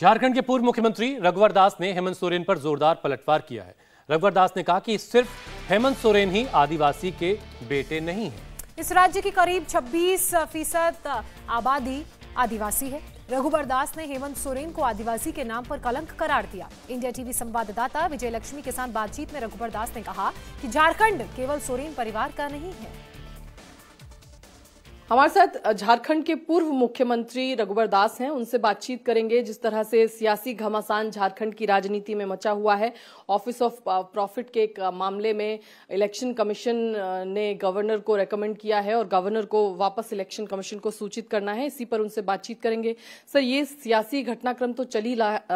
झारखंड के पूर्व मुख्यमंत्री रघुवर दास ने हेमंत सोरेन पर जोरदार पलटवार किया है रघुवर दास ने कहा कि सिर्फ हेमंत सोरेन ही आदिवासी के बेटे नहीं है इस राज्य की करीब 26 फीसद आबादी आदिवासी है रघुवर दास ने हेमंत सोरेन को आदिवासी के नाम पर कलंक करार दिया इंडिया टीवी संवाददाता विजय लक्ष्मी के साथ बातचीत में रघुवर दास ने कहा कि झारखंड केवल सोरेन परिवार का नहीं है हमारे साथ झारखंड के पूर्व मुख्यमंत्री रघुवर दास हैं उनसे बातचीत करेंगे जिस तरह से सियासी घमासान झारखंड की राजनीति में मचा हुआ है ऑफिस ऑफ प्रॉफिट के एक मामले में इलेक्शन कमीशन ने गवर्नर को रेकमेंड किया है और गवर्नर को वापस इलेक्शन कमीशन को सूचित करना है इसी पर उनसे बातचीत करेंगे सर ये सियासी घटनाक्रम तो चल ही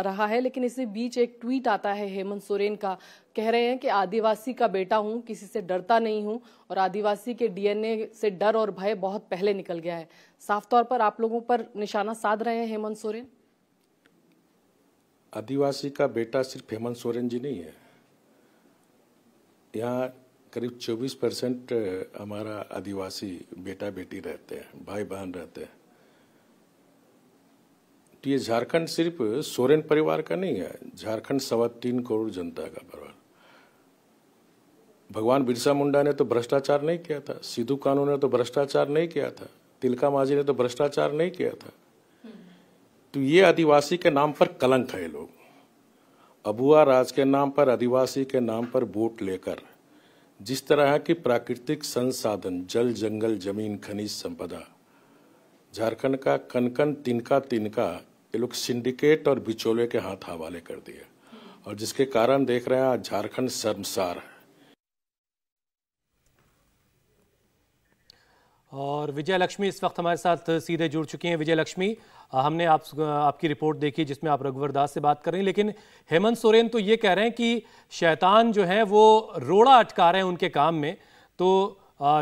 रहा है लेकिन इसी बीच एक ट्वीट आता है हेमंत सोरेन का कह रहे हैं कि आदिवासी का बेटा हूं किसी से डरता नहीं हूं और आदिवासी के डीएनए से डर और भय बहुत पहले निकल गया है साफ तौर पर आप लोगों पर निशाना साध रहे हैं हेमंत सोरेन आदिवासी का बेटा सिर्फ हेमंत सोरेन जी नहीं है यहाँ करीब 24 परसेंट हमारा आदिवासी बेटा बेटी रहते हैं भाई बहन रहते हैं तो ये झारखंड सिर्फ सोरेन परिवार का नहीं है झारखंड सवा तीन करोड़ जनता का परिवार भगवान बिरसा मुंडा ने तो भ्रष्टाचार नहीं किया था सिद्धू कानू ने तो भ्रष्टाचार नहीं किया था तिलका माझी ने तो भ्रष्टाचार नहीं किया था तो ये आदिवासी के नाम पर कलंक है लोग अबुआ राज के नाम पर आदिवासी के नाम पर वोट लेकर जिस तरह की प्राकृतिक संसाधन जल जंगल जमीन खनिज संपदा झारखंड का कनकन तिनका तिनका ये लोग सिंडिकेट और बिचौले के हाथ हवाले कर दिए और जिसके कारण देख रहे हैं आज झारखंड शर्मसार है और विजय लक्ष्मी इस वक्त हमारे साथ सीधे जुड़ चुकी हैं विजय लक्ष्मी हमने आप आपकी रिपोर्ट देखी जिसमें आप रघुवर दास से बात कर रहे हैं लेकिन हेमंत सोरेन तो ये कह रहे हैं कि शैतान जो है वो रोड़ा अटका रहे हैं उनके काम में तो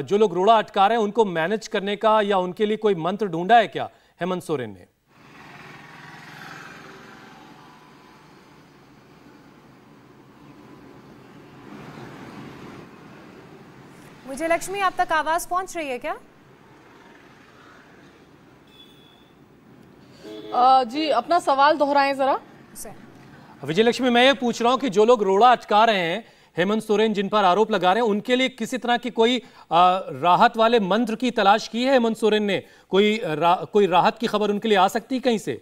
जो लोग रोड़ा अटका रहे हैं उनको मैनेज करने का या उनके लिए कोई मंत्र ढूंढा है क्या हेमंत सोरेन ने विजय लक्ष्मी आप तक आवाज पहुंच रही है क्या जी अपना सवाल दोहराएं जरा विजय लक्ष्मी मैं ये पूछ रहा हूँ कि जो लोग रोड़ा अटका रहे हैं हेमंत सोरेन जिन पर आरोप लगा रहे हैं उनके लिए किसी तरह की कोई राहत वाले मंत्र की तलाश की है हेमंत सोरेन ने कोई रा, कोई राहत की खबर उनके लिए आ सकती कहीं से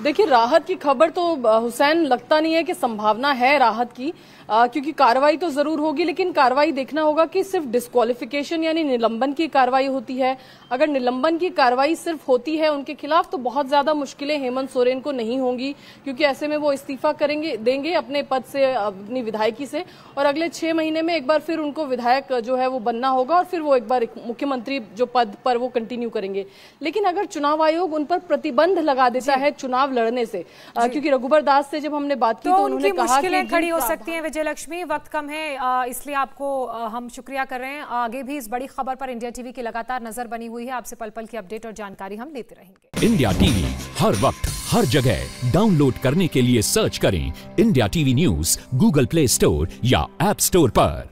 देखिए राहत की खबर तो हुसैन लगता नहीं है कि संभावना है राहत की आ, क्योंकि कार्रवाई तो जरूर होगी लेकिन कार्रवाई देखना होगा कि सिर्फ डिस्कालिफिकेशन यानी निलंबन की कार्रवाई होती है अगर निलंबन की कार्रवाई सिर्फ होती है उनके खिलाफ तो बहुत ज्यादा मुश्किलें हेमंत सोरेन को नहीं होंगी क्योंकि ऐसे में वो इस्तीफा करेंगे देंगे अपने पद से अपनी विधायकी से और अगले छह महीने में एक बार फिर उनको विधायक जो है वो बनना होगा और फिर वो एक बार मुख्यमंत्री जो पद पर वो कंटिन्यू करेंगे लेकिन अगर चुनाव आयोग उन पर प्रतिबंध लगा देता है चुनाव चुनाव लड़ने से क्योंकि रघुबर दास से जब हमने बात की तो, तो उन्होंने कहा कि खड़ी हो सकती हैं विजय लक्ष्मी वक्त कम है इसलिए आपको हम शुक्रिया कर रहे हैं आगे भी इस बड़ी खबर पर इंडिया टीवी की लगातार नजर बनी हुई है आपसे पल पल की अपडेट और जानकारी हम लेते रहेंगे इंडिया टीवी हर वक्त हर जगह डाउनलोड करने के लिए सर्च करें India TV news Google Play Store या एप स्टोर पर